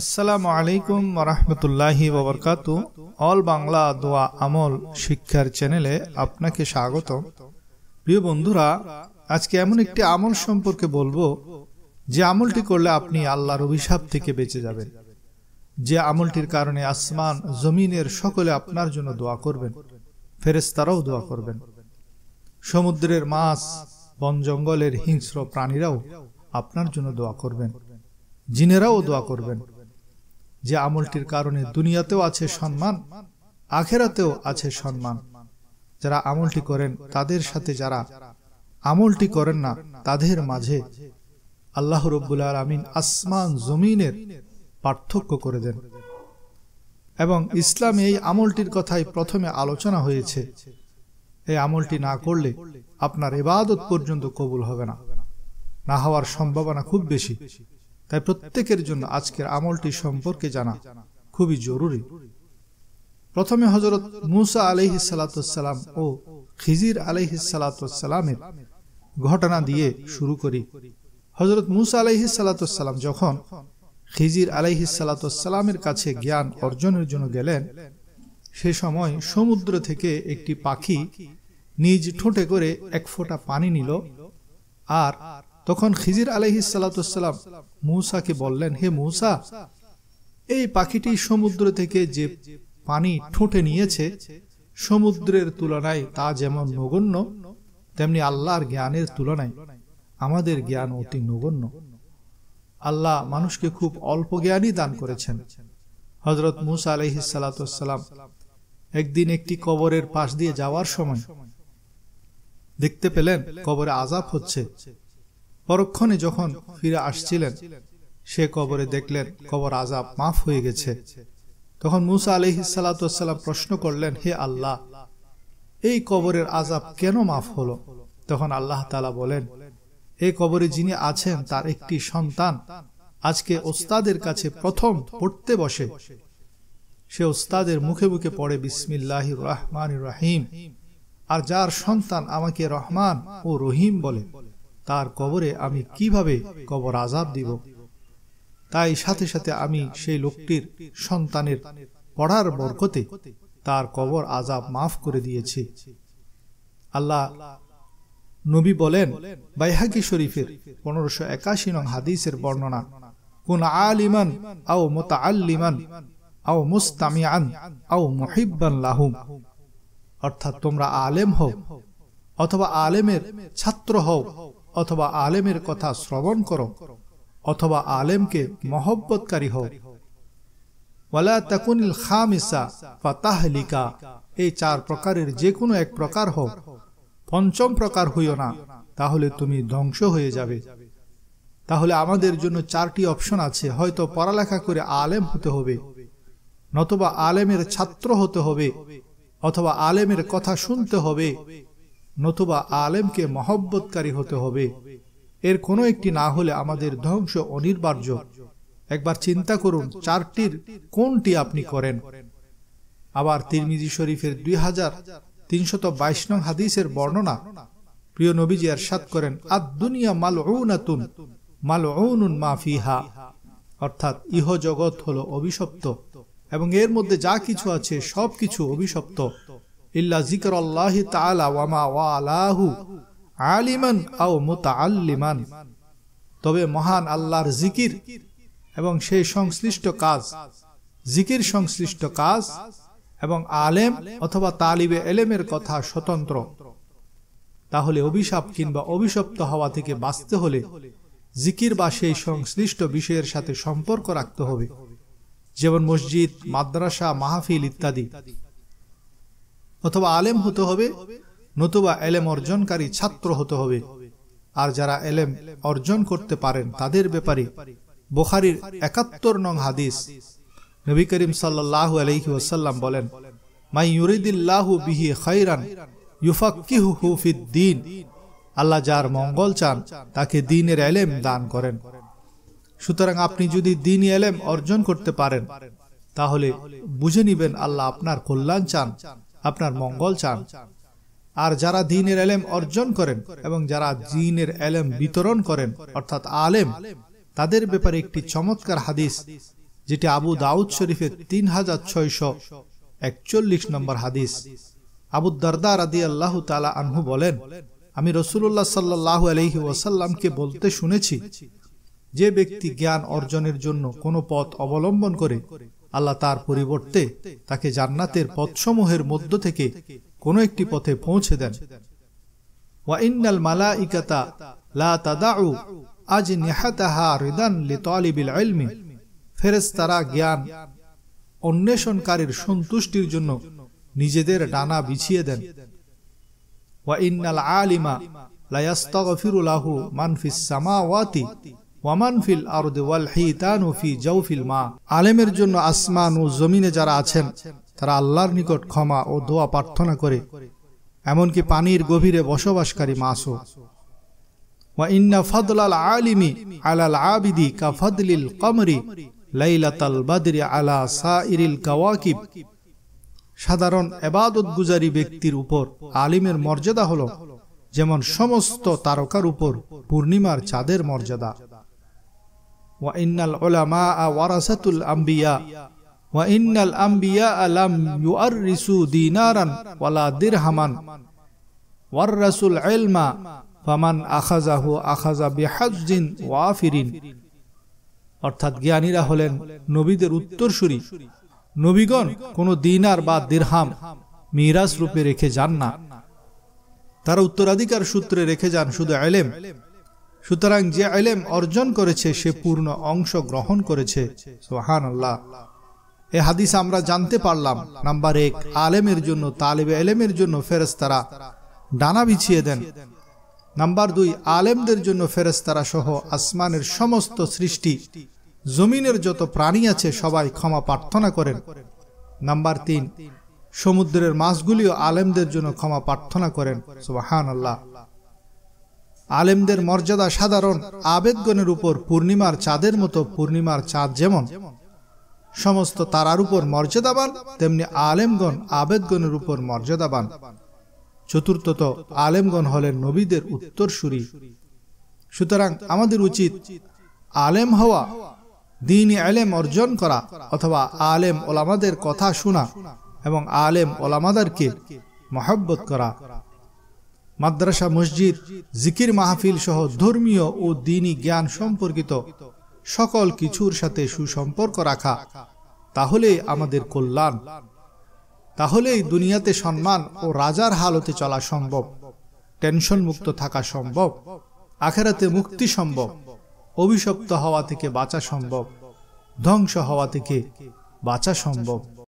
আসসালামু আলাইকুম রহমতুল্লাহি বাবরকাতু অল বাংলা দোয়া আমল শিক্ষার চ্যানেলে আপনাকে স্বাগত প্রিয় বন্ধুরা আজকে এমন একটি আমল সম্পর্কে বলবো যে আমলটি করলে আপনি আল্লাহর অভিশাপ থেকে বেঁচে যাবেন যে আমলটির কারণে আসমান জমিনের সকলে আপনার জন্য দোয়া করবেন ফেরেস্তারাও দোয়া করবেন সমুদ্রের মাছ বন জঙ্গলের হিংস্র প্রাণীরাও আপনার জন্য দোয়া করবেন জিনেরাও দোয়া করবেন যে আমলটির কারণে দুনিয়াতেও আছে সম্মান আখেরাতেও আছে সম্মান যারা আমলটি করেন তাদের সাথে যারা আমলটি করেন না তাদের মাঝে আল্লাহ রব্বুল আলমিন আসমান জমিনের পার্থক্য করে দেন এবং ইসলামে এই আমলটির কথাই প্রথমে আলোচনা হয়েছে এই আমলটি না করলে আপনার এবাদত পর্যন্ত কবুল হবে না না হওয়ার সম্ভাবনা খুব বেশি তাই প্রত্যেকের জন্য আজকের আমলটি সম্পর্কে জানা খুবই জরুরি প্রথমে হজরত মুসা আলহ সালাতাম ও খিজির আলহ সালাতামের ঘটনা দিয়ে শুরু করি হজরত মুসা আলহ সালাতাম যখন খিজির আলহ সালাতামের কাছে জ্ঞান অর্জনের জন্য গেলেন সে সময় সমুদ্র থেকে একটি পাখি নিজ ঠোঁটে করে এক ফোঁটা পানি নিল আর তখন খিজির আলহিসাল্লাম মূসাকে বললেন হে মূসা এই পাখিটি সমুদ্র থেকে যে পানি ঠোঁটে নিয়েছে সমুদ্রের তুলনায় তা যেমন নগণ্য তেমনি আল্লাহর জ্ঞানের তুলনায় আমাদের জ্ঞান অতি নগণ্য আল্লাহ মানুষকে খুব অল্প জ্ঞানই দান করেছেন হজরত মুসা আলহিসাল্লাম একদিন একটি কবরের পাশ দিয়ে যাওয়ার সময় দেখতে পেলেন কবরে আজাব হচ্ছে পরক্ষণে যখন ফিরে আসছিলেন সে কবরে দেখলেন কবর আজাব মাফ হয়ে গেছে তখন মুসা আলহি সালাতাম প্রশ্ন করলেন হে আল্লাহ এই কবরের আজাব কেন মাফ হলো তখন আল্লাহ তালা বলেন এই কবরে যিনি আছেন তার একটি সন্তান আজকে ওস্তাদের কাছে প্রথম পড়তে বসে সে ওস্তাদের মুখে মুখে পড়ে বিসমিল্লাহ রহমান রাহিম আর যার সন্তান আমাকে রহমান ও রহিম বলে তার কবরে আমি কিভাবে কবর আজাব দিব তাই সাথে সাথে আমি সেই লোকটির সন্তানের পড়ার বরকতে তার কবর আজাব মাফ করে দিয়েছি আল্লাহ নবী বলেন বাইহাকি শরীফের পনেরোশো একাশি নং হাদিসের বর্ণনা কোন ইমান আও মোতা ইমান আও মুস্তামিয়ান আও মহিব্বান লাহুম অর্থাৎ তোমরা আলেম হও অথবা আলেমের ছাত্র হও অথবা আলেমের কথা শ্রবণ করো অথবা আলেমকে মহব্বতকারী হও ওয়ালা তাকুনিল খামিসা ফাতাহলিকা এই চার প্রকারের যে কোনো এক প্রকার হোক পঞ্চম প্রকার হইও না তাহলে তুমি ধ্বংস হয়ে যাবে তাহলে আমাদের জন্য চারটি অপশন আছে হয়তো পড়ালেখা করে আলেম হতে হবে নতবা আলেমের ছাত্র হতে হবে অথবা আলেমের কথা শুনতে হবে নতুবা আলেমকে মহব্বতকারী হতে হবে এর কোনো একটি না হলে আমাদের ধ্বংস অনির্বার্য একবার চিন্তা করুন চারটির কোনটি আপনি করেন আবার তিরমিজি শরীফের দুই হাজার তিনশত বাইশ নং হাদিসের বর্ণনা প্রিয় নবীজি আর সাত করেন আদ দুনিয়া মাল ঔনাতুন মাল ঔনুন মাফিহা অর্থাৎ ইহ জগৎ হল অভিশপ্ত এবং এর মধ্যে যা কিছু আছে সব কিছু অভিশপ্ত ইল্লা জিকর আল্লাহ তালা ওয়ামা ওয়ালাহু আলিমান আও মোতাআল্লিমান তবে মহান আল্লাহর জিকির এবং সেই সংশ্লিষ্ট কাজ জিকির সংশ্লিষ্ট কাজ এবং আলেম অথবা তালিবে এলেমের কথা স্বতন্ত্র তাহলে অভিশাপ কিংবা অভিশপ্ত হওয়া থেকে বাঁচতে হলে জিকির বা সেই সংশ্লিষ্ট বিষয়ের সাথে সম্পর্ক রাখতে হবে যেমন মসজিদ মাদ্রাসা মাহফিল ইত্যাদি অথবা আলেম হতে হবে নতুবা এলেম অর্জনকারী ছাত্র হতে হবে আর যারা এলেম অর্জন করতে পারেন তাদের ব্যাপারে বোখারির একাত্তর নং হাদিস নবী করিম সাল্লাহ আলহি ওসাল্লাম বলেন মাই ইউরিদুল্লাহু বিহি খৈরান হু ফিদ্দিন আল্লাহ যার মঙ্গল চান তাকে দিনের এলেম দান করেন সুতরাং আপনি যদি দিন এলেম অর্জন করতে পারেন তাহলে বুঝে নিবেন আল্লাহ আপনার কল্যাণ চান আপনার মঙ্গল চান আর যারা দিনের এলেম অর্জন করেন এবং যারা জিনের এলেম বিতরণ করেন অর্থাৎ আলেম তাদের ব্যাপারে একটি চমৎকার হাদিস যেটি আবু দাউদ শরীফের তিন হাজার ছয়শ একচল্লিশ নম্বর হাদিস আবু দর্দা রাদি আল্লাহ তালা আনহু বলেন আমি রসুল্লাহ সাল্লাহ আলহি ওয়াসাল্লামকে বলতে শুনেছি যে ব্যক্তি জ্ঞান অর্জনের জন্য কোনো পথ অবলম্বন করে আল্লাহ তার পরিবর্তে তাকে জান্নাতের পথসমূহের মধ্য থেকে কোনো একটি পথে পৌঁছে দেন ওয়াইনাল মালা ইকাতা লা তাদাউ আজ নেহাতাহা হৃদান লি তালিবিল আলমি ফেরেস্তারা জ্ঞান অন্বেষণকারীর সন্তুষ্টির জন্য নিজেদের ডানা বিছিয়ে দেন ওয়াইনাল আলিমা লায়াস্তাগফিরু লাহু মান ফিস সামাওয়াতি ওয়ামান ফিল আরদ ওয়াল হিতান ফি জাউফিল মা আলেমের জন্য আসমান ও জমিনে যারা আছেন তারা আল্লাহর নিকট ক্ষমা ও দোয়া প্রার্থনা করে এমনকি পানির গভীরে বসবাসকারী মাছও ওয়া আলিমি আলাল আবিদি কা ফদলিল কমরি লাইলাতাল বাদরি আলা সাইরিল কাওয়াকিব সাধারণ এবাদত গুজারি ব্যক্তির উপর আলিমের মর্যাদা হল যেমন সমস্ত তারকার উপর পূর্ণিমার চাঁদের মর্যাদা ওয়াইনাল ওলামা ওয়ারাসাতুল আম্বিয়া ওয়াইনাল আম্বিয়া আলাম ইউআর রিসু দিনারান ওয়ালা দিরহামান ওয়ার রাসুল এলমা আখাজাহু আখাজা ওয়াফিরিন অর্থাৎ জ্ঞানীরা হলেন নবীদের উত্তরসূরি নবীগণ কোনো দিনার বা দিরহাম মিরাজ রূপে রেখে যান না তারা উত্তরাধিকার সূত্রে রেখে যান শুধু এলেম সুতরাং যে এলেম অর্জন করেছে সে পূর্ণ অংশ গ্রহণ করেছে সোহান আল্লাহ এ হাদিস আমরা জানতে পারলাম নাম্বার এক আলেমের জন্য তালেব এলেমের জন্য ফেরেস্তারা ডানা বিছিয়ে দেন নাম্বার দুই আলেমদের জন্য ফেরেস্তারা সহ আসমানের সমস্ত সৃষ্টি জমিনের যত প্রাণী আছে সবাই ক্ষমা প্রার্থনা করেন নাম্বার তিন সমুদ্রের মাছগুলিও আলেমদের জন্য ক্ষমা প্রার্থনা করেন সোহান আল্লাহ আলেমদের মর্যাদা সাধারণ আবেদগণের উপর পূর্ণিমার চাঁদের মতো পূর্ণিমার চাঁদ যেমন সমস্ত তারার উপর মর্যাদাবান তেমনি আলেমগণ আবেদগণের উপর মর্যাদাবান চতুর্থত আলেমগণ হলেন নবীদের উত্তরসূরি সুতরাং আমাদের উচিত আলেম হওয়া দিন আলেম অর্জন করা অথবা আলেম ওলামাদের কথা শোনা এবং আলেম ওলামাদারকে মহব্বত করা মাদ্রাসা মসজিদ জিকির মাহফিল সহ ধর্মীয় ও দিনী জ্ঞান সম্পর্কিত সকল কিছুর সাথে সুসম্পর্ক রাখা তাহলে আমাদের কল্যাণ তাহলেই দুনিয়াতে সম্মান ও রাজার হালতে চলা সম্ভব টেনশন মুক্ত থাকা সম্ভব আখেরাতে মুক্তি সম্ভব অভিশপ্ত হওয়া থেকে বাঁচা সম্ভব ধ্বংস হওয়া থেকে বাঁচা সম্ভব